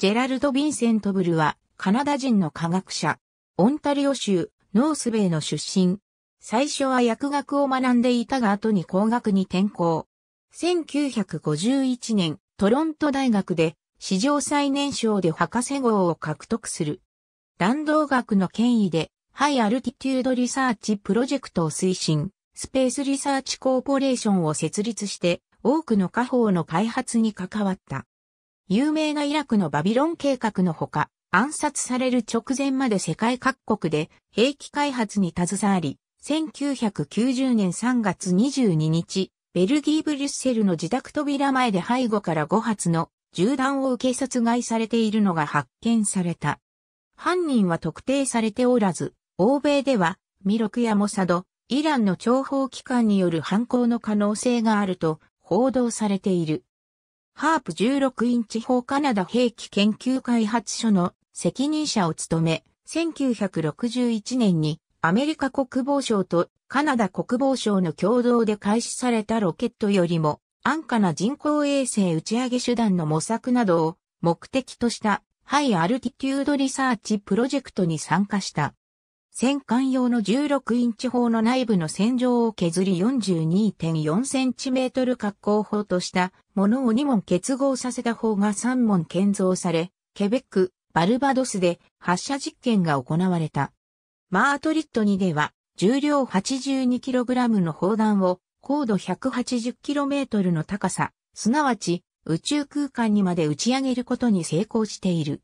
ジェラルド・ヴィンセント・ブルは、カナダ人の科学者。オンタリオ州、ノースベイの出身。最初は薬学を学んでいたが後に工学に転向。1951年、トロント大学で、史上最年少で博士号を獲得する。弾道学の権威で、ハイアルティテュードリサーチプロジェクトを推進、スペースリサーチコーポレーションを設立して、多くの家宝の開発に関わった。有名なイラクのバビロン計画のほか、暗殺される直前まで世界各国で兵器開発に携わり、1990年3月22日、ベルギー・ブリュッセルの自宅扉前で背後から5発の銃弾を受け殺害されているのが発見された。犯人は特定されておらず、欧米では、ミロクやモサド、イランの諜報機関による犯行の可能性があると報道されている。ハープ16インチ砲カナダ兵器研究開発所の責任者を務め、1961年にアメリカ国防省とカナダ国防省の共同で開始されたロケットよりも安価な人工衛星打ち上げ手段の模索などを目的としたハイアルティテュードリサーチプロジェクトに参加した。戦艦用の16インチ砲の内部の戦場を削り4 2 4センチメートル格好砲としたものを2門結合させた砲が3門建造され、ケベック、バルバドスで発射実験が行われた。マートリット2では、重量 82kg の砲弾を高度 180km の高さ、すなわち宇宙空間にまで打ち上げることに成功している。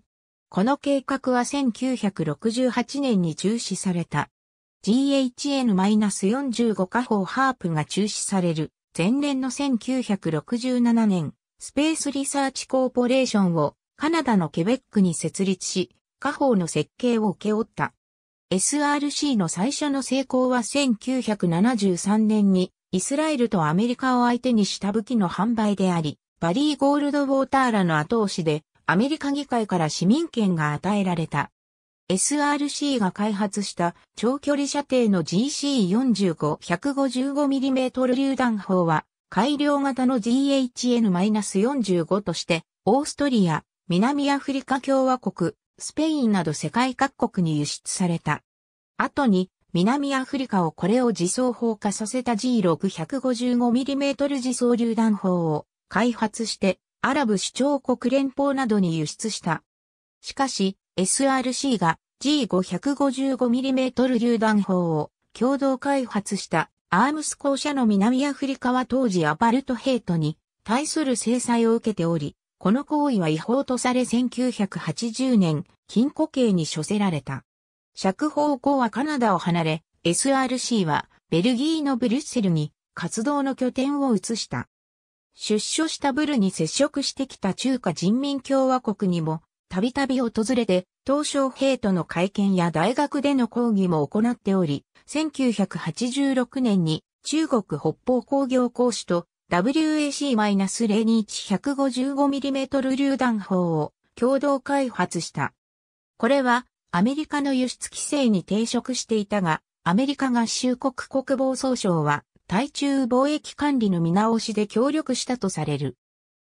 この計画は1968年に中止された。GHN-45 火砲ハープが中止される前年の1967年、スペースリサーチコーポレーションをカナダのケベックに設立し、火砲の設計を請け負った。SRC の最初の成功は1973年にイスラエルとアメリカを相手にした武器の販売であり、バリー・ゴールドウォーターらの後押しでアメリカ議会から市民権が与えられた。SRC が開発した長距離射程の GC45-155mm 榴弾砲は改良型の GHN-45 としてオーストリア、南アフリカ共和国、スペインなど世界各国に輸出された。後に南アフリカをこれを自走砲化させた G6155mm 自走榴弾砲を開発してアラブ首長国連邦などに輸出した。しかし、SRC が G555mm 榴弾砲を共同開発したアームス校舎の南アフリカは当時アパルトヘイトに対する制裁を受けており、この行為は違法とされ1980年、禁錮刑に処せられた。釈放後はカナダを離れ、SRC はベルギーのブリュッセルに活動の拠点を移した。出所したブルに接触してきた中華人民共和国にも、たびたび訪れて、東小平との会見や大学での講義も行っており、1986年に中国北方工業講師と WAC-02155mm 榴弾砲を共同開発した。これはアメリカの輸出規制に抵触していたが、アメリカ合衆国国防総省は対中貿易管理の見直しで協力したとされる。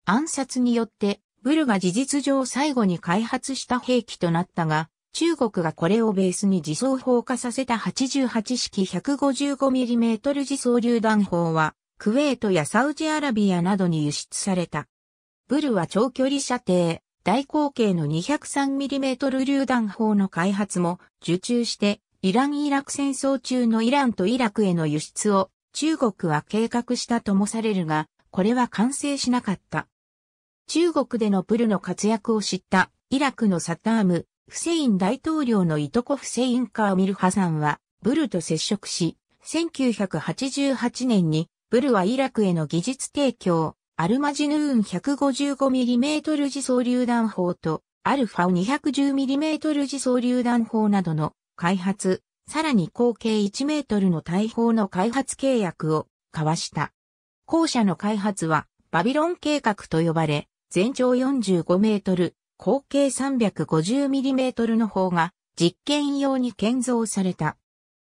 暗殺によって、ブルが事実上最後に開発した兵器となったが、中国がこれをベースに自走砲化させた88式 155mm 自走榴弾砲は、クウェートやサウジアラビアなどに輸出された。ブルは長距離射程、大口径の 203mm 榴弾砲の開発も受注して、イラン・イラク戦争中のイランとイラクへの輸出を中国は計画したともされるが、これは完成しなかった。中国でのプルの活躍を知ったイラクのサターム、フセイン大統領のいとこフセイン・カーミル・ハさンは、ブルと接触し、1988年に、ブルはイラクへの技術提供、アルマジヌーン 155mm 自走榴弾砲と、アルファ 210mm 自走榴弾砲などの開発、さらに口径1メートルの大砲の開発契約を交わした。校舎の開発はバビロン計画と呼ばれ、全長45メートル、口径350ミリメートルの砲が実験用に建造された。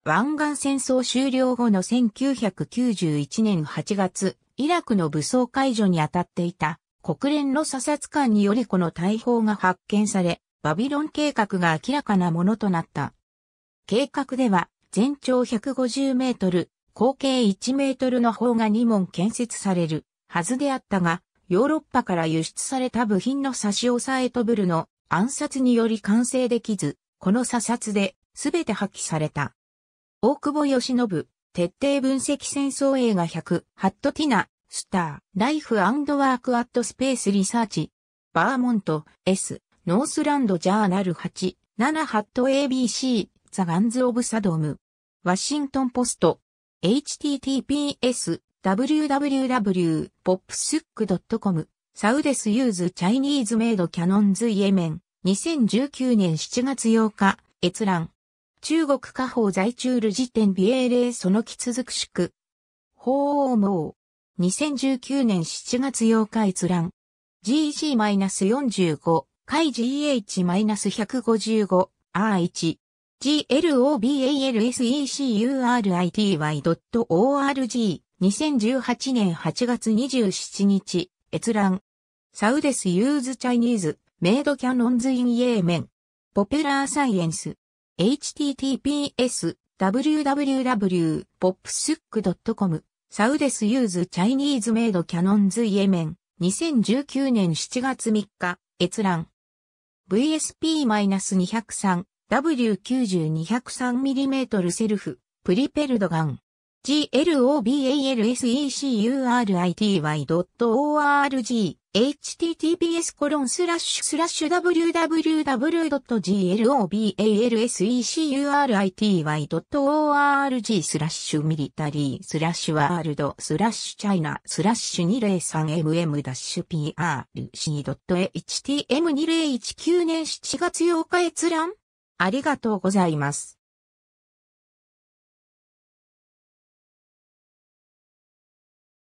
湾岸戦争終了後の1991年8月、イラクの武装解除に当たっていた国連の査察官によりこの大砲が発見され、バビロン計画が明らかなものとなった。計画では、全長150メートル、口径1メートルの方が2門建設されるはずであったが、ヨーロッパから輸出された部品の差し押さえとブルの暗殺により完成できず、この査察で全て破棄された。大久保義信、徹底分析戦争映画100、ハットティナ、スター、ライフワークアットスペースリサーチ、バーモント、S、ノースランドジャーナル8、7ハット ABC、ザ・ガンズ・オブ・サドーム。ワシントン・ポスト。https w w w p o p s u k c o m サウデス・ユーズ・チャイニーズ・メイド・キャノンズ・イエメン。2019年7月8日、閲覧。中国家宝在中ル時点美英霊そのき続く宿。法王網。2019年7月8日閲覧。GC-45、回 GH-155、R1。global.security.org 2018年8月27日、閲覧。サウデスユーズチャイニーズ、メイドキャノンズインイエーメン。ポペラーサイエンス。https www.popsuc.com サウデスユーズチャイニーズメイドキャノンズイエメン。2019年7月3日、閲覧。VSP-203 W9203mm セルフ、プリペルドガン。globalsecurity.org https コロンスラッシュスラッシュ www.globalsecurity.org スラッシュミリタリースラッシュワールドスラッシュチャイナスラッシュ 203mm-prc.htm2019 年7月8日閲覧ありがとうございます。